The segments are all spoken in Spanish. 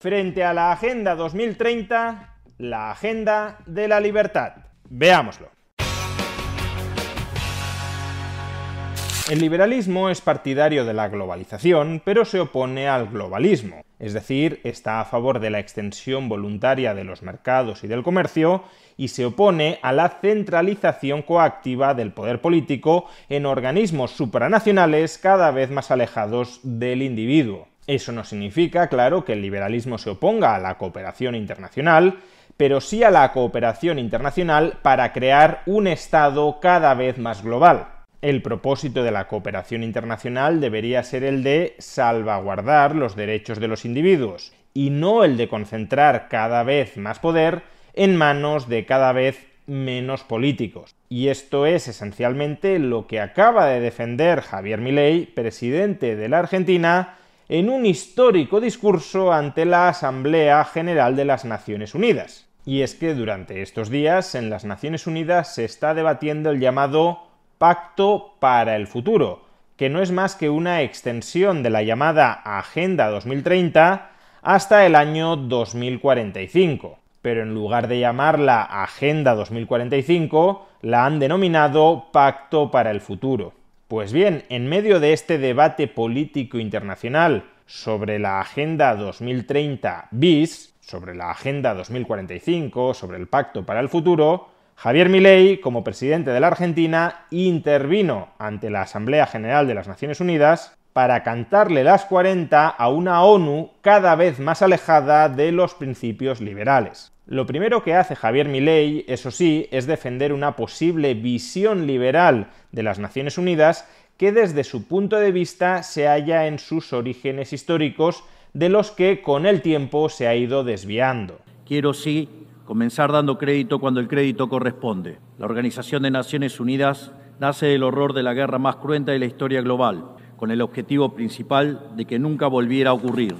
frente a la Agenda 2030, la Agenda de la Libertad. Veámoslo. El liberalismo es partidario de la globalización, pero se opone al globalismo, es decir, está a favor de la extensión voluntaria de los mercados y del comercio y se opone a la centralización coactiva del poder político en organismos supranacionales cada vez más alejados del individuo. Eso no significa, claro, que el liberalismo se oponga a la cooperación internacional, pero sí a la cooperación internacional para crear un Estado cada vez más global. El propósito de la cooperación internacional debería ser el de salvaguardar los derechos de los individuos, y no el de concentrar cada vez más poder en manos de cada vez menos políticos. Y esto es esencialmente lo que acaba de defender Javier Milei, presidente de la Argentina, en un histórico discurso ante la Asamblea General de las Naciones Unidas. Y es que durante estos días en las Naciones Unidas se está debatiendo el llamado Pacto para el Futuro, que no es más que una extensión de la llamada Agenda 2030 hasta el año 2045. Pero en lugar de llamarla Agenda 2045, la han denominado Pacto para el Futuro. Pues bien, en medio de este debate político internacional sobre la Agenda 2030 bis, sobre la Agenda 2045, sobre el Pacto para el Futuro, Javier Milei, como presidente de la Argentina, intervino ante la Asamblea General de las Naciones Unidas para cantarle las 40 a una ONU cada vez más alejada de los principios liberales. Lo primero que hace Javier Milei, eso sí, es defender una posible visión liberal de las Naciones Unidas que desde su punto de vista se halla en sus orígenes históricos de los que con el tiempo se ha ido desviando. Quiero sí comenzar dando crédito cuando el crédito corresponde. La Organización de Naciones Unidas nace del horror de la guerra más cruenta de la historia global con el objetivo principal de que nunca volviera a ocurrir.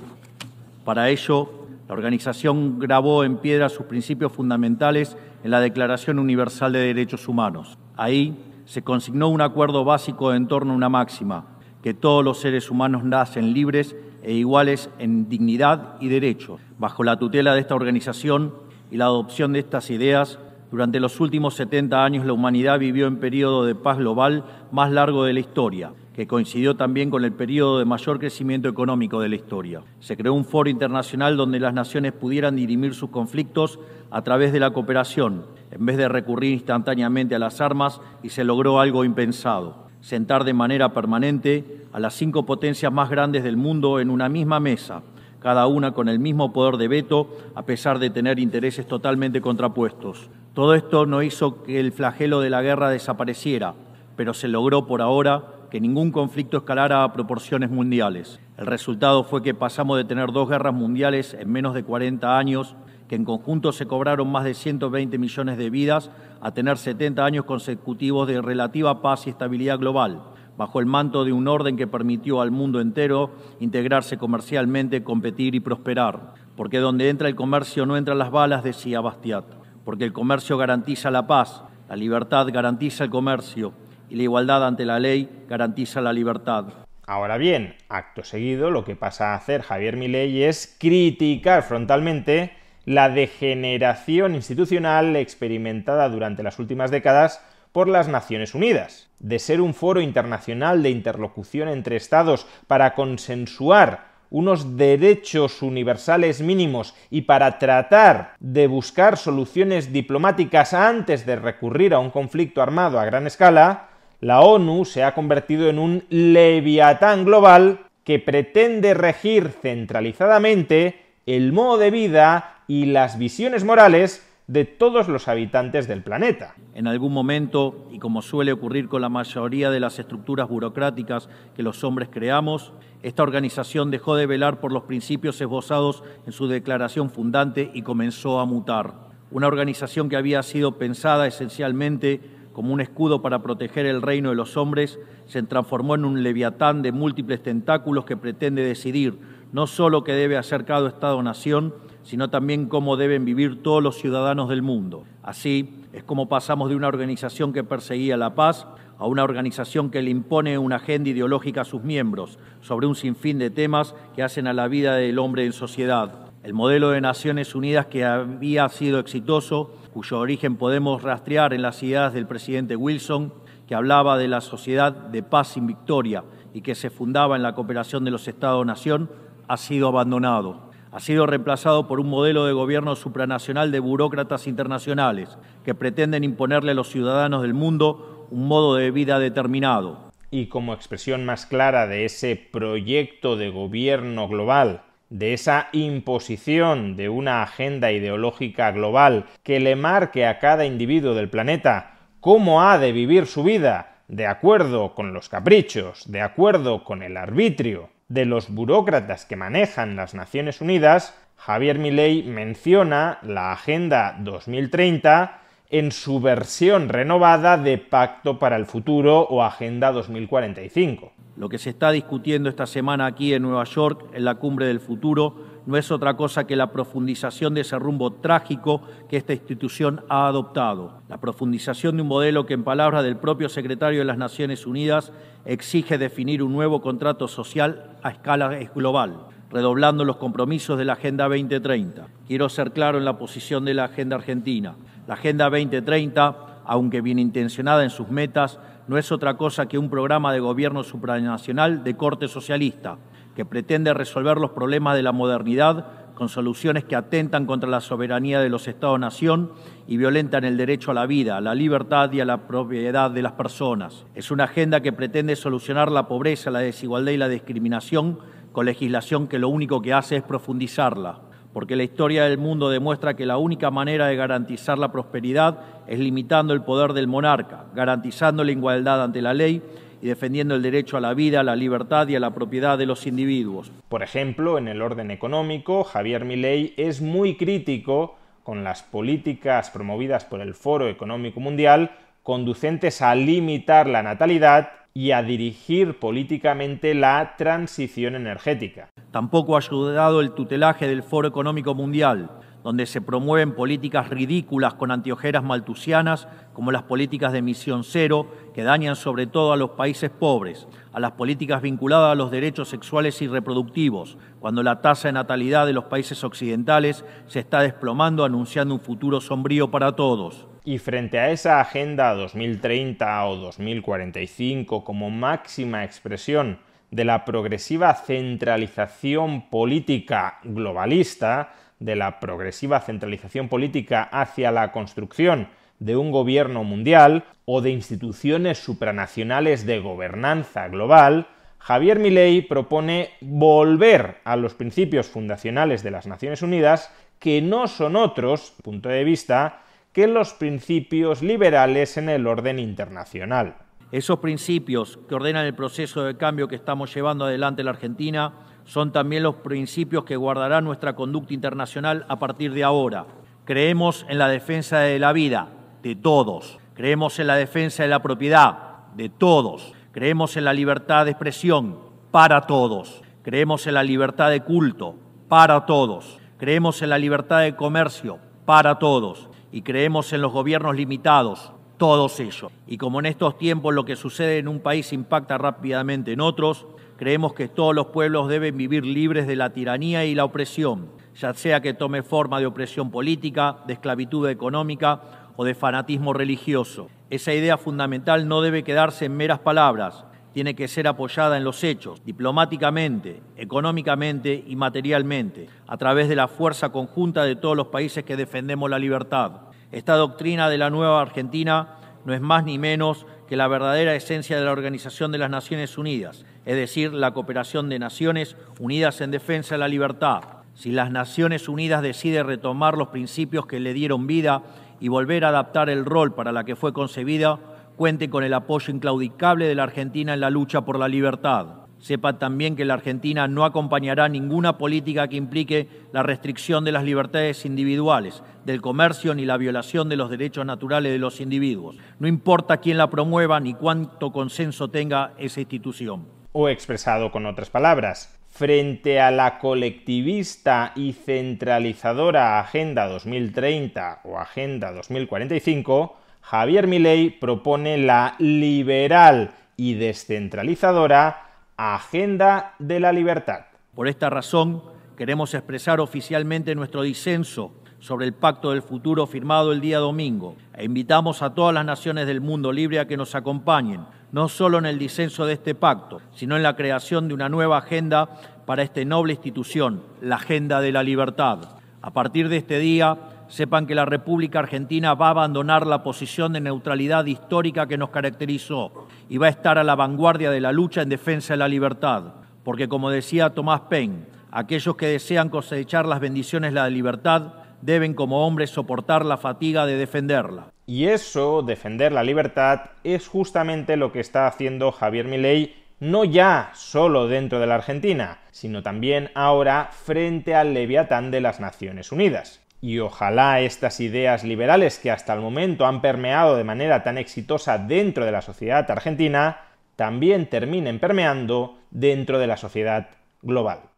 Para ello, la organización grabó en piedra sus principios fundamentales en la Declaración Universal de Derechos Humanos. Ahí se consignó un acuerdo básico en torno a una máxima, que todos los seres humanos nacen libres e iguales en dignidad y derechos. Bajo la tutela de esta organización y la adopción de estas ideas, durante los últimos 70 años la humanidad vivió en periodo de paz global más largo de la historia que coincidió también con el periodo de mayor crecimiento económico de la historia. Se creó un foro internacional donde las naciones pudieran dirimir sus conflictos a través de la cooperación, en vez de recurrir instantáneamente a las armas, y se logró algo impensado, sentar de manera permanente a las cinco potencias más grandes del mundo en una misma mesa, cada una con el mismo poder de veto, a pesar de tener intereses totalmente contrapuestos. Todo esto no hizo que el flagelo de la guerra desapareciera, pero se logró por ahora que ningún conflicto escalara a proporciones mundiales. El resultado fue que pasamos de tener dos guerras mundiales en menos de 40 años, que en conjunto se cobraron más de 120 millones de vidas, a tener 70 años consecutivos de relativa paz y estabilidad global, bajo el manto de un orden que permitió al mundo entero integrarse comercialmente, competir y prosperar. Porque donde entra el comercio no entran las balas, decía Bastiat. Porque el comercio garantiza la paz, la libertad garantiza el comercio, y la igualdad ante la ley garantiza la libertad. Ahora bien, acto seguido, lo que pasa a hacer Javier Milei es criticar frontalmente la degeneración institucional experimentada durante las últimas décadas por las Naciones Unidas. De ser un foro internacional de interlocución entre Estados para consensuar unos derechos universales mínimos y para tratar de buscar soluciones diplomáticas antes de recurrir a un conflicto armado a gran escala, la ONU se ha convertido en un leviatán global que pretende regir centralizadamente el modo de vida y las visiones morales de todos los habitantes del planeta. En algún momento, y como suele ocurrir con la mayoría de las estructuras burocráticas que los hombres creamos, esta organización dejó de velar por los principios esbozados en su declaración fundante y comenzó a mutar. Una organización que había sido pensada esencialmente como un escudo para proteger el reino de los hombres, se transformó en un leviatán de múltiples tentáculos que pretende decidir no solo qué debe hacer cada Estado-nación, sino también cómo deben vivir todos los ciudadanos del mundo. Así es como pasamos de una organización que perseguía la paz a una organización que le impone una agenda ideológica a sus miembros sobre un sinfín de temas que hacen a la vida del hombre en sociedad. El modelo de Naciones Unidas que había sido exitoso cuyo origen podemos rastrear en las ideas del presidente Wilson, que hablaba de la sociedad de paz sin victoria y que se fundaba en la cooperación de los Estados-Nación, ha sido abandonado. Ha sido reemplazado por un modelo de gobierno supranacional de burócratas internacionales que pretenden imponerle a los ciudadanos del mundo un modo de vida determinado. Y como expresión más clara de ese proyecto de gobierno global de esa imposición de una agenda ideológica global que le marque a cada individuo del planeta cómo ha de vivir su vida, de acuerdo con los caprichos, de acuerdo con el arbitrio de los burócratas que manejan las Naciones Unidas, Javier Milei menciona la Agenda 2030 en su versión renovada de Pacto para el Futuro o Agenda 2045. Lo que se está discutiendo esta semana aquí en Nueva York, en la cumbre del futuro, no es otra cosa que la profundización de ese rumbo trágico que esta institución ha adoptado, la profundización de un modelo que, en palabras del propio secretario de las Naciones Unidas, exige definir un nuevo contrato social a escala global, redoblando los compromisos de la Agenda 2030. Quiero ser claro en la posición de la Agenda Argentina. La Agenda 2030, aunque bien intencionada en sus metas, no es otra cosa que un programa de gobierno supranacional de corte socialista, que pretende resolver los problemas de la modernidad con soluciones que atentan contra la soberanía de los Estados-nación y violentan el derecho a la vida, a la libertad y a la propiedad de las personas. Es una agenda que pretende solucionar la pobreza, la desigualdad y la discriminación con legislación que lo único que hace es profundizarla porque la historia del mundo demuestra que la única manera de garantizar la prosperidad es limitando el poder del monarca, garantizando la igualdad ante la ley y defendiendo el derecho a la vida, a la libertad y a la propiedad de los individuos. Por ejemplo, en el orden económico, Javier Milei es muy crítico con las políticas promovidas por el Foro Económico Mundial conducentes a limitar la natalidad y a dirigir políticamente la transición energética. Tampoco ha ayudado el tutelaje del Foro Económico Mundial, donde se promueven políticas ridículas con antiojeras maltusianas, como las políticas de emisión cero, que dañan sobre todo a los países pobres, a las políticas vinculadas a los derechos sexuales y reproductivos, cuando la tasa de natalidad de los países occidentales se está desplomando, anunciando un futuro sombrío para todos y frente a esa agenda 2030 o 2045 como máxima expresión de la progresiva centralización política globalista, de la progresiva centralización política hacia la construcción de un gobierno mundial o de instituciones supranacionales de gobernanza global, Javier Milei propone volver a los principios fundacionales de las Naciones Unidas, que no son otros, punto de vista, que los principios liberales en el orden internacional. Esos principios que ordenan el proceso de cambio que estamos llevando adelante en la Argentina son también los principios que guardará nuestra conducta internacional a partir de ahora. Creemos en la defensa de la vida, de todos. Creemos en la defensa de la propiedad, de todos. Creemos en la libertad de expresión, para todos. Creemos en la libertad de culto, para todos. Creemos en la libertad de comercio, para todos y creemos en los gobiernos limitados, todos ellos. Y como en estos tiempos lo que sucede en un país impacta rápidamente en otros, creemos que todos los pueblos deben vivir libres de la tiranía y la opresión, ya sea que tome forma de opresión política, de esclavitud económica o de fanatismo religioso. Esa idea fundamental no debe quedarse en meras palabras, tiene que ser apoyada en los hechos, diplomáticamente, económicamente y materialmente, a través de la fuerza conjunta de todos los países que defendemos la libertad. Esta doctrina de la nueva Argentina no es más ni menos que la verdadera esencia de la Organización de las Naciones Unidas, es decir, la cooperación de naciones unidas en defensa de la libertad. Si las Naciones Unidas decide retomar los principios que le dieron vida y volver a adaptar el rol para la que fue concebida, cuente con el apoyo inclaudicable de la Argentina en la lucha por la libertad. Sepa también que la Argentina no acompañará ninguna política que implique la restricción de las libertades individuales, del comercio ni la violación de los derechos naturales de los individuos. No importa quién la promueva ni cuánto consenso tenga esa institución. O expresado con otras palabras, frente a la colectivista y centralizadora Agenda 2030 o Agenda 2045, Javier Milei propone la liberal y descentralizadora Agenda de la Libertad. Por esta razón, queremos expresar oficialmente nuestro disenso sobre el pacto del futuro firmado el día domingo. E invitamos a todas las naciones del mundo libre a que nos acompañen, no solo en el disenso de este pacto, sino en la creación de una nueva agenda para esta noble institución, la Agenda de la Libertad. A partir de este día, sepan que la República Argentina va a abandonar la posición de neutralidad histórica que nos caracterizó y va a estar a la vanguardia de la lucha en defensa de la libertad. Porque como decía Tomás Paine, aquellos que desean cosechar las bendiciones de la libertad deben como hombres soportar la fatiga de defenderla. Y eso, defender la libertad, es justamente lo que está haciendo Javier Milei no ya solo dentro de la Argentina, sino también ahora frente al leviatán de las Naciones Unidas y ojalá estas ideas liberales que hasta el momento han permeado de manera tan exitosa dentro de la sociedad argentina, también terminen permeando dentro de la sociedad global.